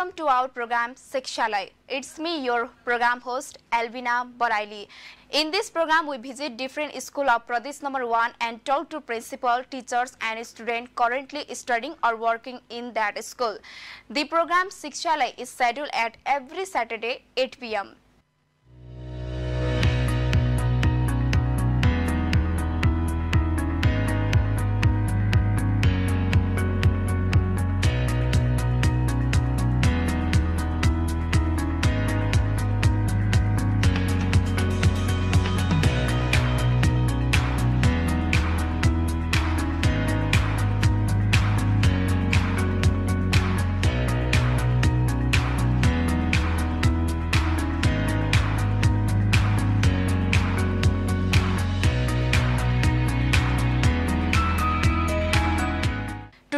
welcome to our program Sikshalai. It's me, your program host, Alvina Boraili. In this program, we visit different school of Pradesh number 1 and talk to principal, teachers and students currently studying or working in that school. The program Sikshalai is scheduled at every Saturday 8 p.m.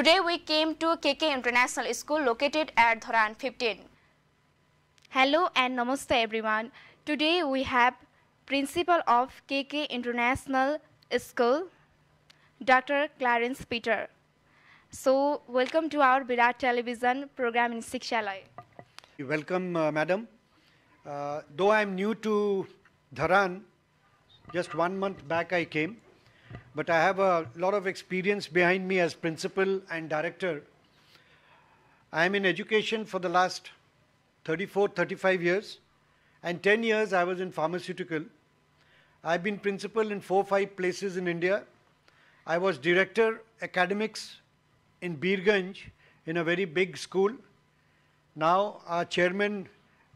Today we came to KK International School located at Dharan 15. Hello and Namaste everyone. Today we have Principal of KK International School, Dr. Clarence Peter. So, welcome to our Birat television program in Sikshalay. Welcome, uh, madam. Uh, though I am new to Dharan, just one month back I came but I have a lot of experience behind me as principal and director. I am in education for the last 34, 35 years, and 10 years I was in pharmaceutical. I've been principal in four, five places in India. I was director academics in Birganj in a very big school. Now our chairman,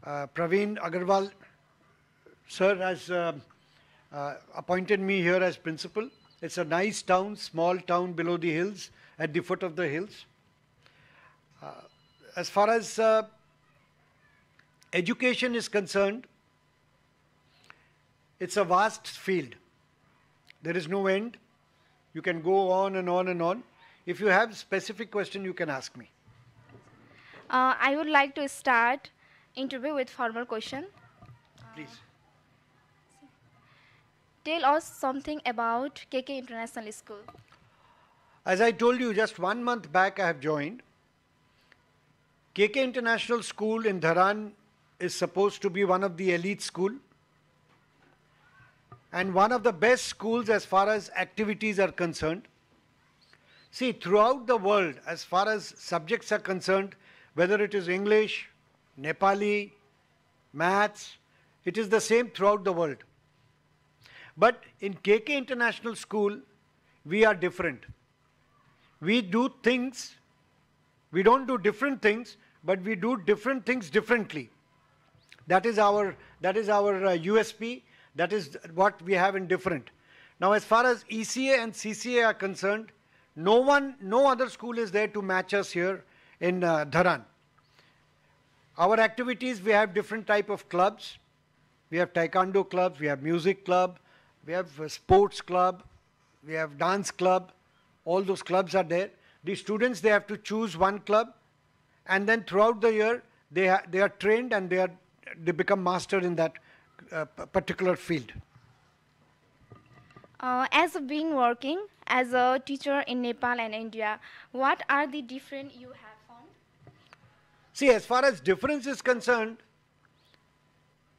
uh, Praveen Agarwal, sir, has uh, uh, appointed me here as principal. It's a nice town, small town below the hills, at the foot of the hills. Uh, as far as uh, education is concerned, it's a vast field. There is no end. You can go on and on and on. If you have specific question, you can ask me. Uh, I would like to start interview with formal question. Please tell us something about KK International School. As I told you just one month back, I have joined. KK International School in Dharan is supposed to be one of the elite school and one of the best schools as far as activities are concerned. See, throughout the world, as far as subjects are concerned, whether it is English, Nepali, maths, it is the same throughout the world. But in KK International School, we are different. We do things, we don't do different things, but we do different things differently. That is our, that is our uh, USP. That is what we have in different. Now, as far as ECA and CCA are concerned, no one, no other school is there to match us here in uh, Dharan. Our activities, we have different type of clubs. We have taekwondo clubs, we have music club, we have a sports club, we have dance club, all those clubs are there. The students, they have to choose one club and then throughout the year, they, they are trained and they, are, they become master in that uh, particular field. Uh, as being working as a teacher in Nepal and India, what are the different you have found? See, as far as difference is concerned,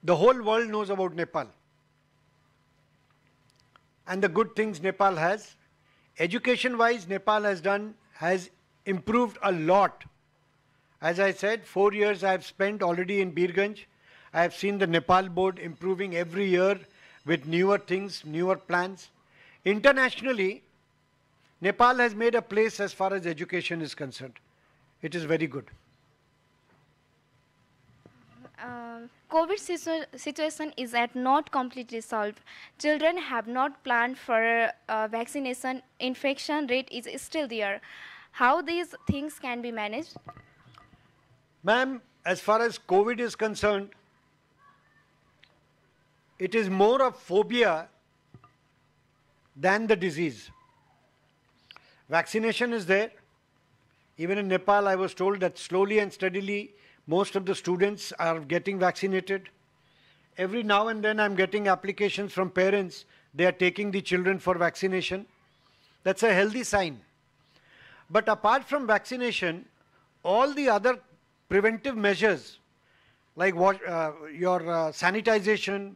the whole world knows about Nepal and the good things Nepal has. Education wise, Nepal has done, has improved a lot. As I said, four years I have spent already in Birganj. I have seen the Nepal board improving every year with newer things, newer plans. Internationally, Nepal has made a place as far as education is concerned. It is very good. Uh, COVID situ situation is at not completely solved. Children have not planned for uh, vaccination. Infection rate is still there. How these things can be managed? Ma'am, as far as COVID is concerned, it is more of phobia than the disease. Vaccination is there. Even in Nepal, I was told that slowly and steadily most of the students are getting vaccinated. Every now and then I'm getting applications from parents. They are taking the children for vaccination. That's a healthy sign. But apart from vaccination, all the other preventive measures like what, uh, your uh, sanitization,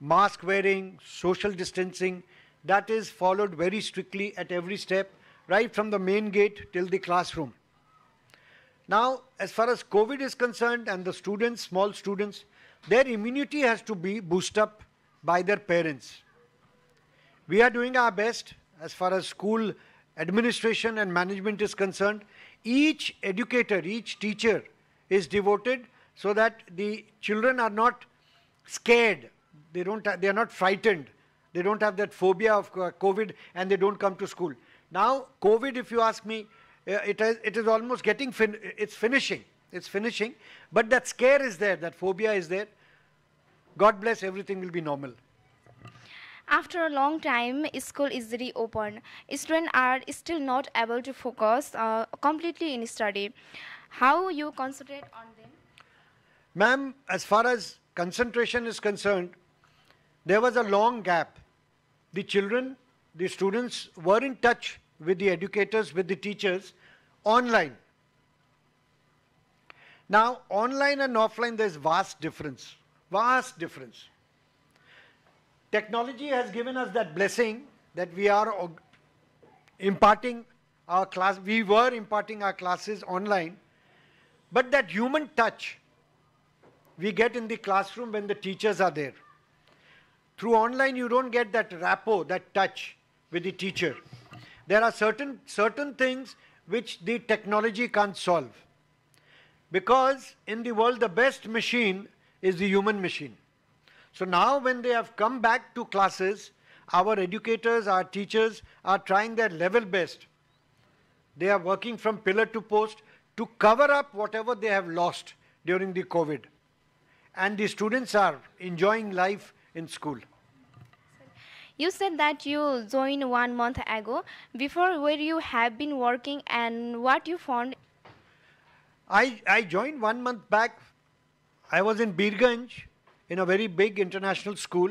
mask wearing, social distancing, that is followed very strictly at every step, right from the main gate till the classroom. Now, as far as COVID is concerned and the students, small students, their immunity has to be boosted up by their parents. We are doing our best as far as school administration and management is concerned. Each educator, each teacher is devoted so that the children are not scared. They, don't, they are not frightened. They don't have that phobia of uh, COVID and they don't come to school. Now, COVID, if you ask me, it is. it is almost getting, fin it's finishing. It's finishing. But that scare is there, that phobia is there. God bless, everything will be normal. After a long time, school is reopened. Students are still not able to focus uh, completely in study. How you concentrate on them? Ma'am, as far as concentration is concerned, there was a long gap. The children, the students were in touch with the educators, with the teachers online. Now, online and offline, there's vast difference, vast difference. Technology has given us that blessing that we are imparting our class, we were imparting our classes online, but that human touch we get in the classroom when the teachers are there. Through online, you don't get that rapport, that touch with the teacher there are certain, certain things which the technology can't solve. Because in the world, the best machine is the human machine. So now when they have come back to classes, our educators, our teachers are trying their level best. They are working from pillar to post to cover up whatever they have lost during the COVID. And the students are enjoying life in school. You said that you joined one month ago. Before, where you have been working and what you found? I, I joined one month back. I was in Birganj in a very big international school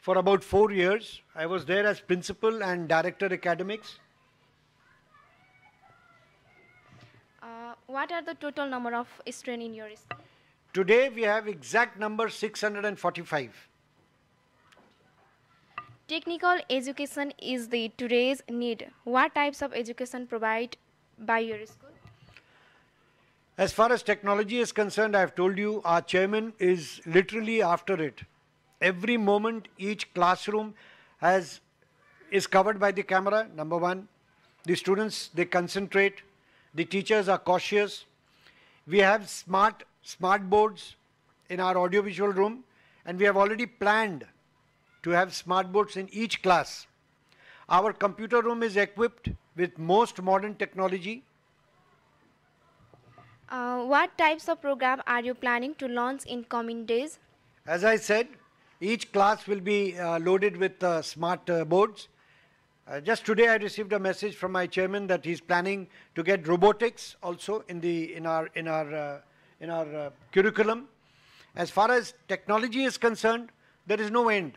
for about four years. I was there as principal and director academics. Uh, what are the total number of students in your school? Today we have exact number 645. Technical education is the today's need. What types of education provide by your school? As far as technology is concerned, I have told you our chairman is literally after it. Every moment, each classroom has is covered by the camera, number one. The students, they concentrate. The teachers are cautious. We have smart, smart boards in our audiovisual room, and we have already planned to have smart boards in each class. Our computer room is equipped with most modern technology. Uh, what types of program are you planning to launch in coming days? As I said, each class will be uh, loaded with uh, smart uh, boards. Uh, just today I received a message from my chairman that he's planning to get robotics also in, the, in our, in our, uh, in our curriculum. As far as technology is concerned, there is no end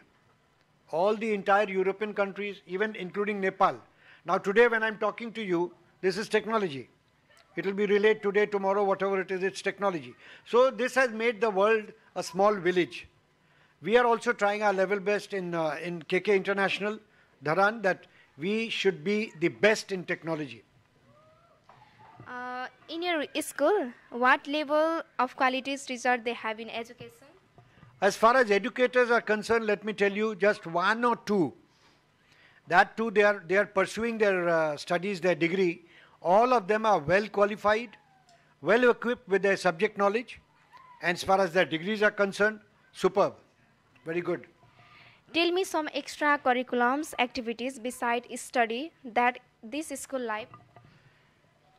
all the entire European countries, even including Nepal. Now today when I'm talking to you, this is technology. It will be relayed today, tomorrow, whatever it is, it's technology. So this has made the world a small village. We are also trying our level best in, uh, in KK International, Dharan, that we should be the best in technology. Uh, in your school, what level of qualities research they have in education? As far as educators are concerned, let me tell you just one or two. That too, they are, they are pursuing their uh, studies, their degree. All of them are well qualified, well equipped with their subject knowledge. And as far as their degrees are concerned, superb. Very good. Tell me some extra curriculums activities beside study that this school life.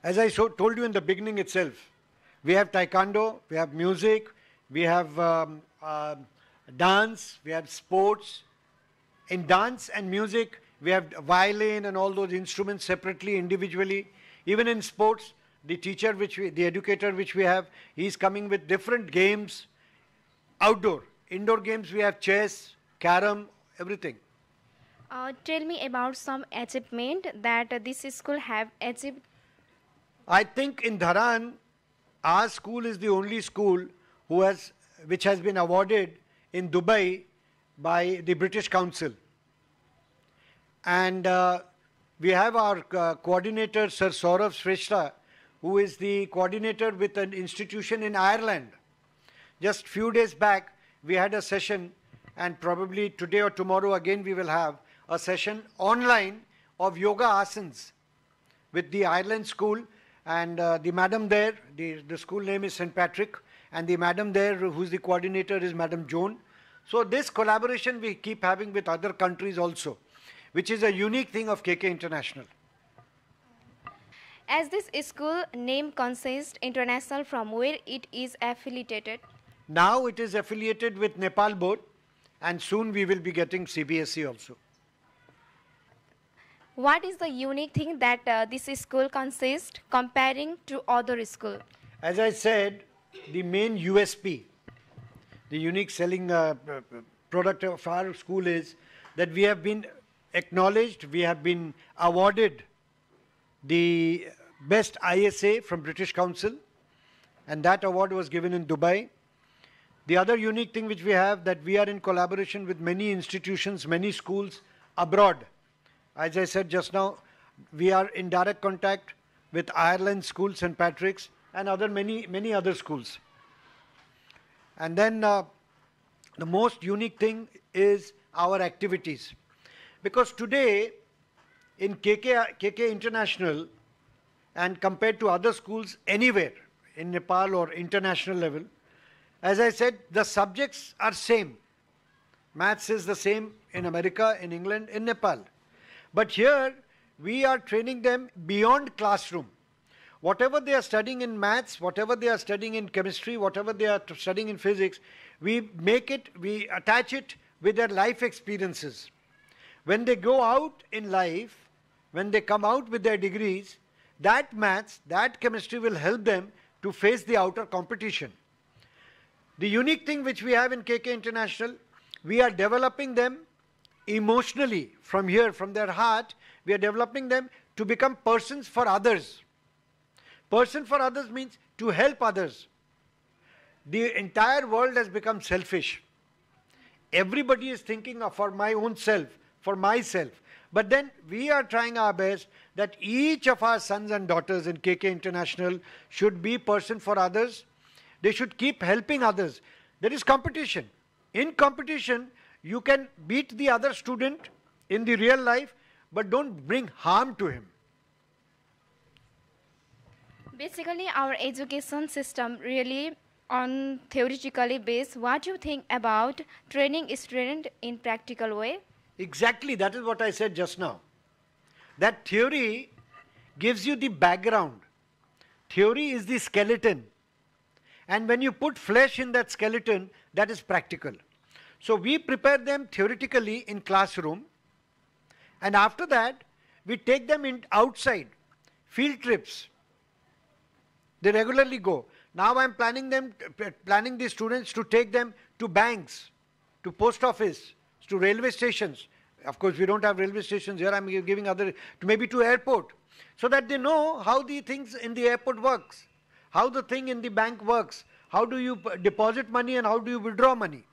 As I so, told you in the beginning itself, we have taekwondo, we have music, we have um, um, dance, we have sports. In dance and music, we have violin and all those instruments separately, individually. Even in sports, the teacher, which we, the educator which we have, he is coming with different games. Outdoor, indoor games, we have chess, carom, everything. Uh, tell me about some achievement that this school have achieved. I think in Dharan, our school is the only school who has which has been awarded in Dubai by the British Council. And uh, we have our uh, coordinator, Sir Saurav Shrestha, who is the coordinator with an institution in Ireland. Just few days back, we had a session, and probably today or tomorrow again we will have a session online of yoga asanas with the Ireland school and uh, the madam there, the, the school name is St. Patrick, and the madam there, who's the coordinator, is Madam Joan. So this collaboration we keep having with other countries also, which is a unique thing of KK International. As this school name consists international from where it is affiliated? Now it is affiliated with Nepal board and soon we will be getting CBSE also. What is the unique thing that uh, this school consists comparing to other school? As I said, the main USP, the unique selling uh, uh, product of our school is that we have been acknowledged, we have been awarded the best ISA from British Council, and that award was given in Dubai. The other unique thing which we have that we are in collaboration with many institutions, many schools abroad. As I said just now, we are in direct contact with Ireland schools St. Patrick's, and other many, many other schools. And then uh, the most unique thing is our activities. Because today in KK, KK International and compared to other schools anywhere in Nepal or international level, as I said, the subjects are same. Maths is the same in America, in England, in Nepal. But here, we are training them beyond classroom whatever they are studying in maths, whatever they are studying in chemistry, whatever they are studying in physics, we make it, we attach it with their life experiences. When they go out in life, when they come out with their degrees, that maths, that chemistry will help them to face the outer competition. The unique thing which we have in KK International, we are developing them emotionally from here, from their heart. We are developing them to become persons for others. Person for others means to help others. The entire world has become selfish. Everybody is thinking of for my own self, for myself. But then we are trying our best that each of our sons and daughters in KK International should be person for others. They should keep helping others. There is competition. In competition, you can beat the other student in the real life, but don't bring harm to him. Basically, our education system really on theoretically base. What do you think about training student in practical way? Exactly, that is what I said just now. That theory gives you the background. Theory is the skeleton. And when you put flesh in that skeleton, that is practical. So we prepare them theoretically in classroom. And after that, we take them in outside, field trips, they regularly go. Now I'm planning them, planning these students to take them to banks, to post office, to railway stations. Of course, we don't have railway stations here. I'm giving other, maybe to airport, so that they know how the things in the airport works, how the thing in the bank works, how do you deposit money and how do you withdraw money.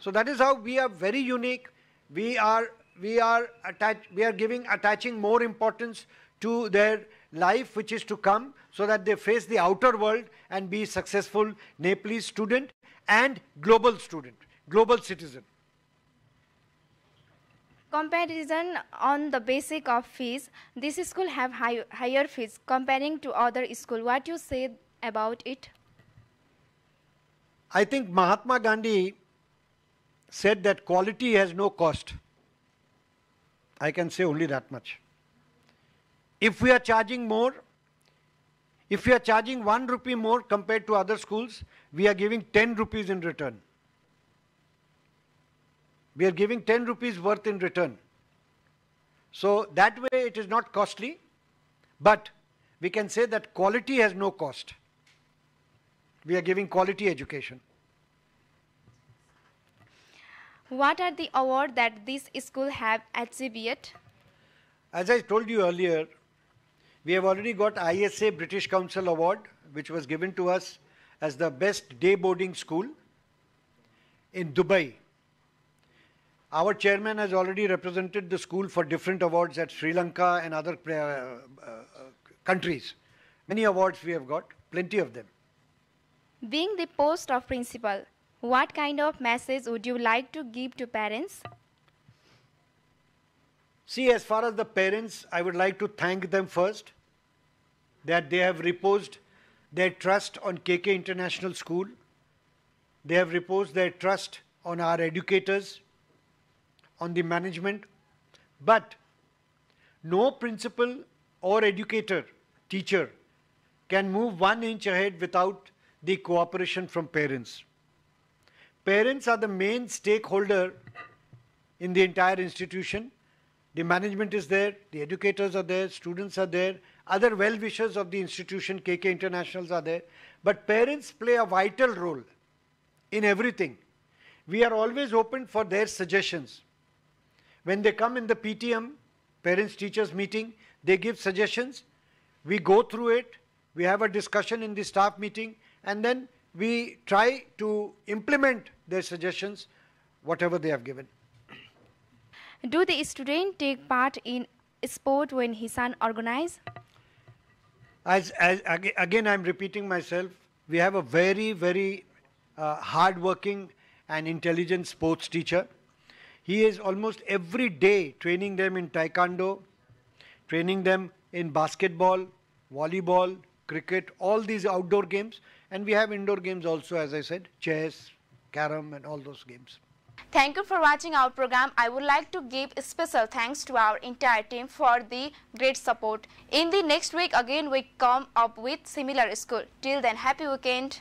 So that is how we are very unique. We are we are attach, we are giving attaching more importance to their life which is to come so that they face the outer world and be successful Nepalese student and global student, global citizen. Comparison on the basic of fees. This school have high, higher fees comparing to other school. What you say about it? I think Mahatma Gandhi said that quality has no cost. I can say only that much. If we are charging more, if we are charging 1 rupee more compared to other schools, we are giving 10 rupees in return. We are giving 10 rupees worth in return. So that way it is not costly, but we can say that quality has no cost. We are giving quality education. What are the awards that this school have achieved? As I told you earlier, we have already got ISA British Council Award, which was given to us as the best day boarding school in Dubai. Our chairman has already represented the school for different awards at Sri Lanka and other uh, uh, countries. Many awards we have got, plenty of them. Being the post of principal, what kind of message would you like to give to parents? See, as far as the parents, I would like to thank them first that they have reposed their trust on KK International School. They have reposed their trust on our educators, on the management. But no principal or educator, teacher, can move one inch ahead without the cooperation from parents. Parents are the main stakeholder in the entire institution the management is there, the educators are there, students are there, other well-wishers of the institution, KK Internationals are there. But parents play a vital role in everything. We are always open for their suggestions. When they come in the PTM, parents teachers meeting, they give suggestions. We go through it. We have a discussion in the staff meeting and then we try to implement their suggestions, whatever they have given. Do the student take part in sport when his son organize? As, as again, I'm repeating myself. We have a very, very uh, hardworking and intelligent sports teacher. He is almost every day training them in taekwondo, training them in basketball, volleyball, cricket, all these outdoor games. And we have indoor games also, as I said, chess, carom, and all those games. Thank you for watching our program. I would like to give special thanks to our entire team for the great support. In the next week, again we come up with similar school. Till then, happy weekend.